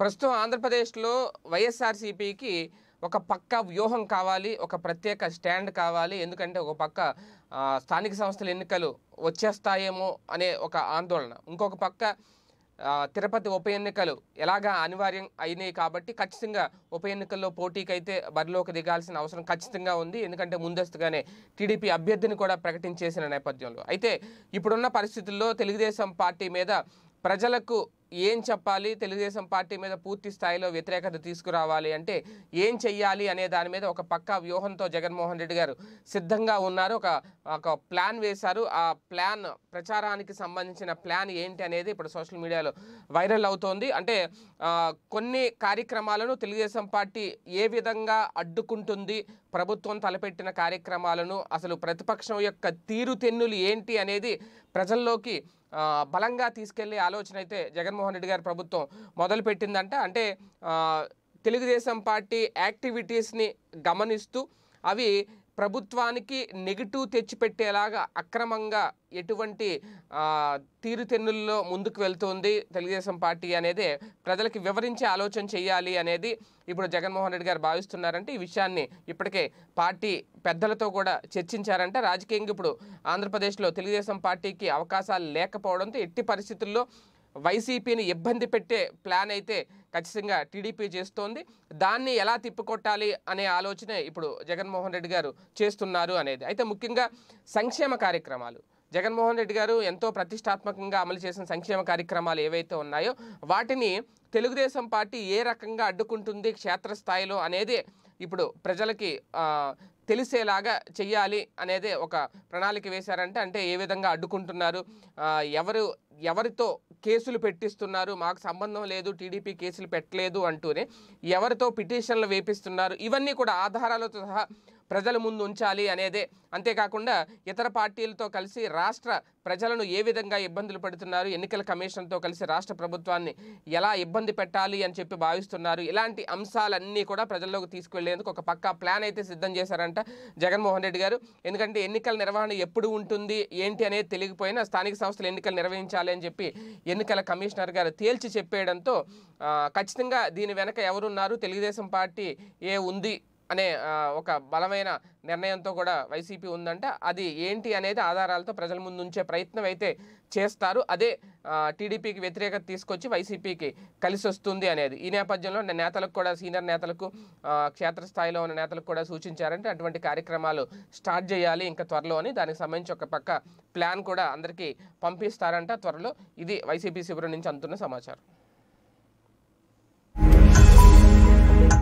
ప్రస్తుతం ఆంధ్రప్రదేశ్లో వైఎస్ఆర్సీపీకి ఒక పక్క వ్యూహం కావాలి ఒక ప్రత్యేక స్టాండ్ కావాలి ఎందుకంటే ఒక పక్క స్థానిక సంస్థల ఎన్నికలు వచ్చేస్తాయేమో అనే ఒక ఆందోళన ఇంకొక పక్క తిరుపతి ఉప ఎన్నికలు ఎలాగా అనివార్యం అయినాయి కాబట్టి ఖచ్చితంగా ఉప ఎన్నికల్లో పోటీకి అయితే బరిలోకి దిగాల్సిన అవసరం ఖచ్చితంగా ఉంది ఎందుకంటే ముందస్తుగానే టీడీపీ అభ్యర్థిని కూడా ప్రకటించేసిన నేపథ్యంలో అయితే ఇప్పుడున్న పరిస్థితుల్లో తెలుగుదేశం పార్టీ మీద ప్రజలకు ఏం చెప్పాలి తెలుగుదేశం పార్టీ మీద పూర్తి స్థాయిలో వ్యతిరేకత తీసుకురావాలి అంటే ఏం చెయ్యాలి అనే దాని మీద ఒక పక్క వ్యూహంతో జగన్మోహన్ రెడ్డి గారు సిద్ధంగా ఉన్నారు ఒక ఒక ప్లాన్ వేశారు ఆ ప్లాన్ ప్రచారానికి సంబంధించిన ప్లాన్ ఏంటి అనేది ఇప్పుడు సోషల్ మీడియాలో వైరల్ అవుతోంది అంటే కొన్ని కార్యక్రమాలను తెలుగుదేశం పార్టీ ఏ విధంగా అడ్డుకుంటుంది ప్రభుత్వం తలపెట్టిన కార్యక్రమాలను అసలు ప్రతిపక్షం యొక్క తీరుతెన్నులు ఏంటి అనేది ప్రజల్లోకి బలంగా తీసుకెళ్లే ఆలోచన అయితే జగన్మోహన్ జగన్మోహన్ రెడ్డి గారి ప్రభుత్వం మొదలుపెట్టిందంటే అంటే తెలుగుదేశం పార్టీ యాక్టివిటీస్ని గమనిస్తూ అవి ప్రభుత్వానికి నెగిటివ్ తెచ్చిపెట్టేలాగా అక్రమంగా ఎటువంటి తీరుతెన్నుల్లో ముందుకు వెళ్తుంది తెలుగుదేశం పార్టీ అనేది ప్రజలకి వివరించే ఆలోచన చేయాలి అనేది ఇప్పుడు జగన్మోహన్ రెడ్డి గారు భావిస్తున్నారంటే ఈ విషయాన్ని ఇప్పటికే పార్టీ పెద్దలతో కూడా చర్చించారంటే రాజకీయంగా ఇప్పుడు ఆంధ్రప్రదేశ్లో తెలుగుదేశం పార్టీకి అవకాశాలు లేకపోవడంతో ఎట్టి పరిస్థితుల్లో వైసీపీని ఇబ్బంది పెట్టే ప్లాన్ అయితే ఖచ్చితంగా టీడీపీ చేస్తోంది దాన్ని ఎలా తిప్పికొట్టాలి అనే ఆలోచన ఇప్పుడు జగన్మోహన్ రెడ్డి గారు చేస్తున్నారు అనేది అయితే ముఖ్యంగా సంక్షేమ కార్యక్రమాలు జగన్మోహన్ రెడ్డి గారు ఎంతో ప్రతిష్టాత్మకంగా అమలు చేసిన సంక్షేమ కార్యక్రమాలు ఏవైతే ఉన్నాయో వాటిని తెలుగుదేశం పార్టీ ఏ రకంగా అడ్డుకుంటుంది క్షేత్రస్థాయిలో అనేది ఇప్పుడు ప్రజలకి తెలిసేలాగా చెయ్యాలి అనేది ఒక ప్రణాళిక వేశారంటే అంటే ఏ విధంగా అడ్డుకుంటున్నారు ఎవరు ఎవరితో కేసులు పెట్టిస్తున్నారు మాకు సంబంధం లేదు టీడీపీ కేసులు పెట్టలేదు అంటూనే ఎవరితో పిటిషన్లు వేపిస్తున్నారు ఇవన్నీ కూడా ఆధారాలతో సహా ప్రజల ముందు ఉంచాలి అనేదే అంతేకాకుండా ఇతర పార్టీలతో కలిసి రాష్ట్ర ప్రజలను ఏ విధంగా ఇబ్బందులు పెడుతున్నారు ఎన్నికల కమిషన్తో కలిసి రాష్ట్ర ప్రభుత్వాన్ని ఎలా ఇబ్బంది పెట్టాలి అని చెప్పి భావిస్తున్నారు ఇలాంటి అంశాలన్నీ కూడా ప్రజల్లోకి తీసుకువెళ్లేందుకు ఒక పక్కా ప్లాన్ అయితే సిద్ధం చేశారంట జగన్మోహన్ రెడ్డి గారు ఎందుకంటే ఎన్నికల నిర్వహణ ఎప్పుడు ఉంటుంది ఏంటి అనేది తెలియకపోయినా స్థానిక సంస్థలు ఎన్నికలు నిర్వహించాలి అని చెప్పి ఎన్నికల కమిషనర్ గారు తేల్చి చెప్పేయడంతో ఖచ్చితంగా దీని వెనక ఎవరున్నారు తెలుగుదేశం పార్టీ ఏ ఉంది అనే ఒక బలమైన నిర్ణయంతో కూడా వైసీపీ ఉందంటే అది ఏంటి అనేది ఆధారాలతో ప్రజల ముందు ఉంచే ప్రయత్నం అయితే చేస్తారు అదే టీడీపీకి వ్యతిరేకత తీసుకొచ్చి వైసీపీకి కలిసి వస్తుంది అనేది ఈ నేపథ్యంలో నేతలకు కూడా సీనియర్ నేతలకు క్షేత్రస్థాయిలో ఉన్న నేతలకు కూడా సూచించారంటే అటువంటి కార్యక్రమాలు స్టార్ట్ చేయాలి ఇంకా త్వరలో అని దానికి సంబంధించి ఒక పక్క ప్లాన్ కూడా అందరికీ పంపిస్తారంట త్వరలో ఇది వైసీపీ శిబిరం నుంచి అందుతున్న సమాచారం